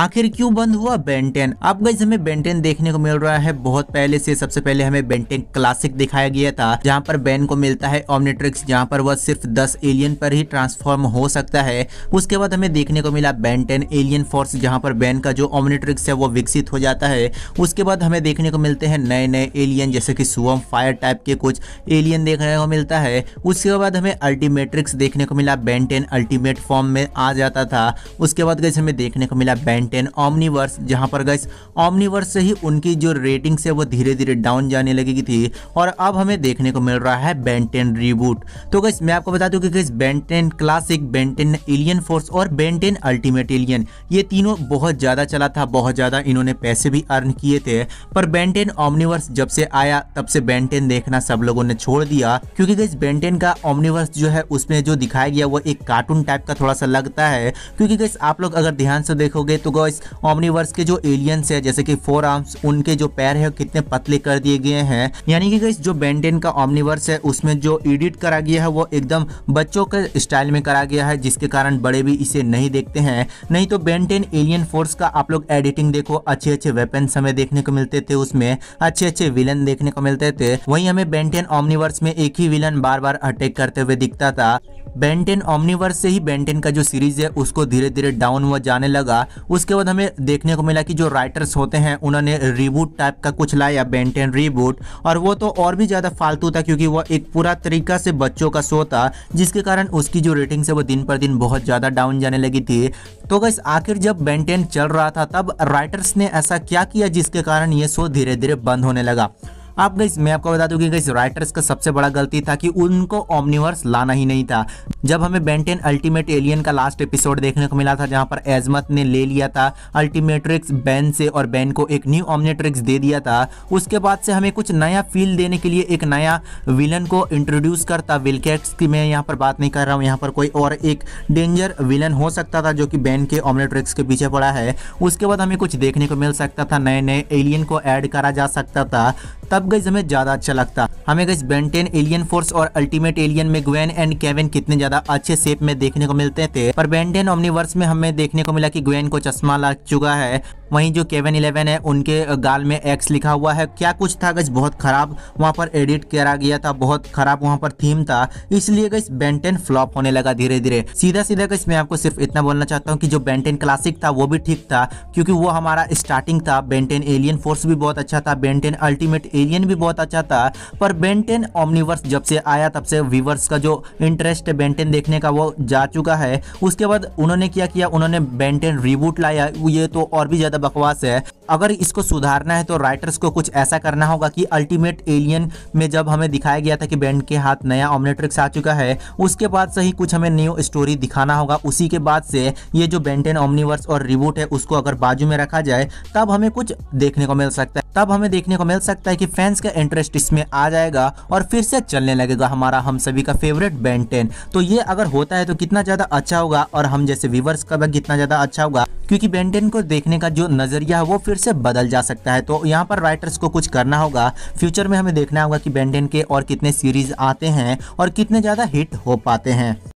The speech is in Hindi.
आखिर क्यों बंद हुआ बेंटेन अब गई हमें बेंटेन देखने को मिल रहा है बहुत पहले से सबसे पहले हमें बेंटेन क्लासिक दिखाया गया था जहाँ पर बैन को मिलता है ऑमनेट्रिक्स जहाँ पर वह सिर्फ 10 एलियन पर ही ट्रांसफॉर्म हो सकता है उसके बाद हमें देखने को मिला बेंटेन एलियन फोर्स जहाँ पर बैन का जो ऑमनेट्रिक्स है वो विकसित हो जाता है उसके बाद हमें देखने को मिलते हैं नए नए एलियन जैसे कि सुवम फायर टाइप के कुछ एलियन देखने को मिलता है उसके बाद हमें अल्टीमेट्रिक्स देखने को मिला बेंटेन अल्टीमेट फॉर्म में आ जाता था उसके बाद गई हमें देखने को मिला बैन मेंटेन ऑमनीवर्स जहां पर गए ऑमनीवर्स से ही उनकी जो रेटिंग से वो धीरे धीरे डाउन जाने लगी थी और अब हमें देखने को मिल रहा है बेंटेन रिबूट तो गई मैं आपको बता दूँ कि गई Ben Ten classic Ben Ten alien force और बेंटेन अल्टीमेट एलियन ये तीनों बहुत ज़्यादा चला था बहुत ज़्यादा इन्होंने पैसे भी अर्न किए थे पर बेंटेन ऑमनीवर्स जब से आया तब से बेंटेन देखना सब लोगों ने छोड़ दिया क्योंकि गई बेंटेन का ऑमनीवर्स जो है उसमें जो दिखाया गया वो एक कार्टून टाइप का थोड़ा सा लगता है क्योंकि गई आप लोग अगर ध्यान से देखोगे तो गाइस ऑमनीवर्स के जो एलियंस है जैसे कि फोर आर्म्स उनके जो पैर है कितने पतले कर दिए गए हैं यानी कि गाइस जो बेंडेन का ऑमनीवर्स है उसमें जो एडिट करा गया है वो एकदम बच्चों के स्टाइल में करा गया है जिसके कारण बड़े भी इसे नहीं देखते हैं नहीं तो बेंटेन एलियन फोर्स का आप लोग एडिटिंग देखो अच्छे अच्छे वेपन हमें देखने को मिलते थे उसमें अच्छे अच्छे विलन देखने को मिलते थे वही हमें बेंटेन ऑमनीवर्स में एक ही विलन बार बार अटैक करते हुए दिखता था बेंटेन ऑमनीवर्स से ही बेंटेन का जो सीरीज है उसको धीरे धीरे डाउन हुआ जाने लगा उसके बाद हमें देखने को मिला कि जो राइटर्स होते हैं उन्होंने रिबूट टाइप का कुछ लाया बेंटेन रिबूट और वो तो और भी ज़्यादा फालतू था क्योंकि वह एक पूरा तरीका से बच्चों का शो था जिसके कारण उसकी जो रेटिंग्स है वो दिन पर दिन बहुत ज़्यादा डाउन जाने लगी थी तो गैस आखिर जब बेंटेन चल रहा था तब राइटर्स ने ऐसा क्या किया जिसके कारण ये शो धीरे धीरे बंद होने लगा आप गई मैं आपको बता दूंगी कि गई राइटर्स का सबसे बड़ा गलती था कि उनको ओमनिवर्स लाना ही नहीं था जब हमें बेंटेन अल्टीमेट एलियन का लास्ट एपिसोड देखने को मिला था जहां पर एजमत ने ले लिया था अल्टीमेट्रिक्स बैन से और बैन को एक न्यू ओमनेट्रिक्स दे दिया था उसके बाद से हमें कुछ नया फील देने के लिए एक नया विलन को इंट्रोड्यूस करता विलकेट्स की मैं यहाँ पर बात नहीं कर रहा हूँ यहाँ पर कोई और एक डेंजर विलन हो सकता था जो कि बैन के ओमनेट्रिक्स के पीछे पड़ा है उसके बाद हमें कुछ देखने को मिल सकता था नए नए एलियन को ऐड करा जा सकता था तब गई हमें ज्यादा अच्छा लगता हमें गई बेंटेन एलियन फोर्स और अल्टीमेट एलियन में ग्वेन एंड केविन कितने ज्यादा अच्छे शेप में देखने को मिलते थे पर बेंटेन ओमनीवर्स में हमें देखने को मिला की ग्वेन को चश्मा लग चुका है वहीं जो केवन इलेवन है उनके गाल में एक्स लिखा हुआ है क्या कुछ था गज बहुत ख़राब वहाँ पर एडिट करा गया था बहुत ख़राब वहाँ पर थीम था इसलिए गई बेंटेन फ्लॉप होने लगा धीरे धीरे सीधा सीधा गई मैं आपको सिर्फ इतना बोलना चाहता हूँ कि जो बेंटेन क्लासिक था वो भी ठीक था क्योंकि वो हमारा स्टार्टिंग था बेंटेन एलियन फोर्स भी बहुत अच्छा था बेंटेन अल्टीमेट एलियन भी बहुत अच्छा था पर बेंटेन ऑमनीवर्स जब से आया तब से व्यूवर्स का जो इंटरेस्ट है बेंटेन देखने का वो जा चुका है उसके बाद उन्होंने क्या किया उन्होंने बेंटेन रिबूट लाया ये तो और भी ज़्यादा बकवास है अगर इसको सुधारना है तो राइटर्स को कुछ ऐसा करना होगा कि अल्टीमेट एलियन में जब हमें दिखाया गया था कि बैंड के हाथ नया ऑमनेट्रिक्स आ चुका है उसके बाद से ही कुछ हमें न्यू स्टोरी दिखाना होगा उसी के बाद से ये जो बेंटेन ऑमनीवर्स और रिबूट है उसको अगर बाजू में रखा जाए तब हमें कुछ देखने को मिल सकता है तब हमें देखने को मिल सकता है कि फैंस का इंटरेस्ट इसमें आ जाएगा और फिर से चलने लगेगा हमारा हम सभी का फेवरेट बैंटेन तो ये अगर होता है तो कितना ज़्यादा अच्छा होगा और हम जैसे व्यूवर्स का भी कितना ज़्यादा अच्छा होगा क्योंकि बेंटेन को देखने का जो नज़रिया है वो फिर से बदल जा सकता है तो यहाँ पर राइटर्स को कुछ करना होगा फ्यूचर में हमें देखना होगा कि बेंटेन के और कितने सीरीज आते हैं और कितने ज़्यादा हिट हो पाते हैं